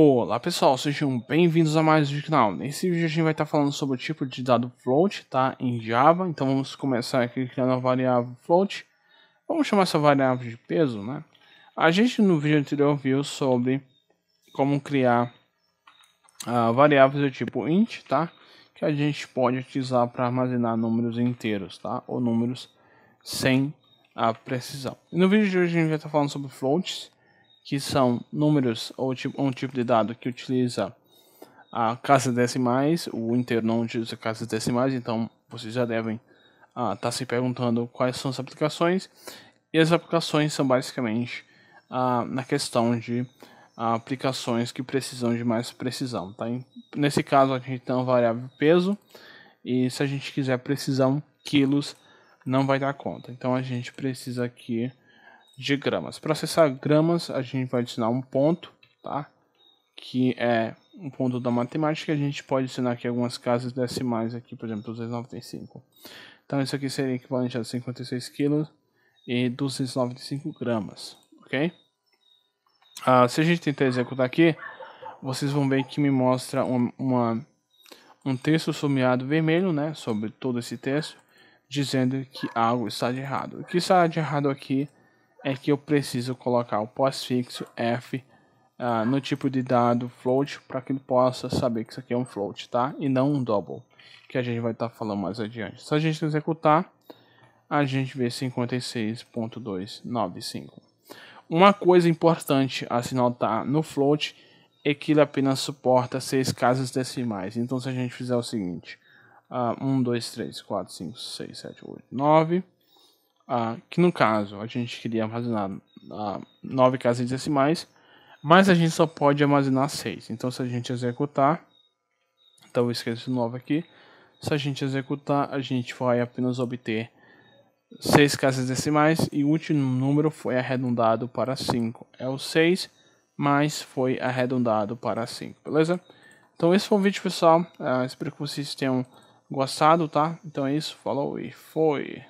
Olá pessoal, sejam bem-vindos a mais um vídeo canal. Nesse vídeo a gente vai estar falando sobre o tipo de dado float tá, em Java. Então vamos começar aqui criando a variável float. Vamos chamar essa variável de peso, né? A gente no vídeo anterior viu sobre como criar uh, variáveis do tipo int, tá? Que a gente pode utilizar para armazenar números inteiros, tá? Ou números sem a precisão. E no vídeo de hoje a gente vai estar falando sobre floats que são números ou tipo, um tipo de dado que utiliza a casas decimais, o inteiro não utiliza casas decimais, então vocês já devem estar ah, tá se perguntando quais são as aplicações. E as aplicações são basicamente ah, na questão de ah, aplicações que precisam de mais precisão. Tá? Nesse caso, a gente tem uma variável peso, e se a gente quiser precisão, quilos, não vai dar conta. Então a gente precisa aqui de gramas. Para acessar gramas, a gente vai adicionar um ponto, tá? Que é um ponto da matemática. A gente pode adicionar aqui algumas casas decimais aqui, por exemplo, 295. Então isso aqui seria equivalente a 56 quilos e 295 gramas, ok? Ah, se a gente tentar executar aqui, vocês vão ver que me mostra uma, uma um texto sombreado vermelho, né, sobre todo esse texto, dizendo que algo está de errado. O que está de errado aqui é que eu preciso colocar o pós-fixo f uh, no tipo de dado float para que ele possa saber que isso aqui é um float, tá? E não um double, que a gente vai estar tá falando mais adiante. Se a gente executar, a gente vê 56.295. Uma coisa importante a se notar no float é que ele apenas suporta seis casas decimais. Então, se a gente fizer o seguinte: uh, 1, 2, 3, 4, 5, 6, 7, 8, 9 ah, que no caso a gente queria armazenar ah, nove casas decimais, mas a gente só pode armazenar seis. Então, se a gente executar, então esqueça esse novo aqui. Se a gente executar, a gente vai apenas obter seis casas decimais e o último número foi arredondado para 5. É o 6, mas foi arredondado para 5, beleza? Então esse foi o vídeo, pessoal. Ah, espero que vocês tenham gostado, tá? Então é isso, falou e foi!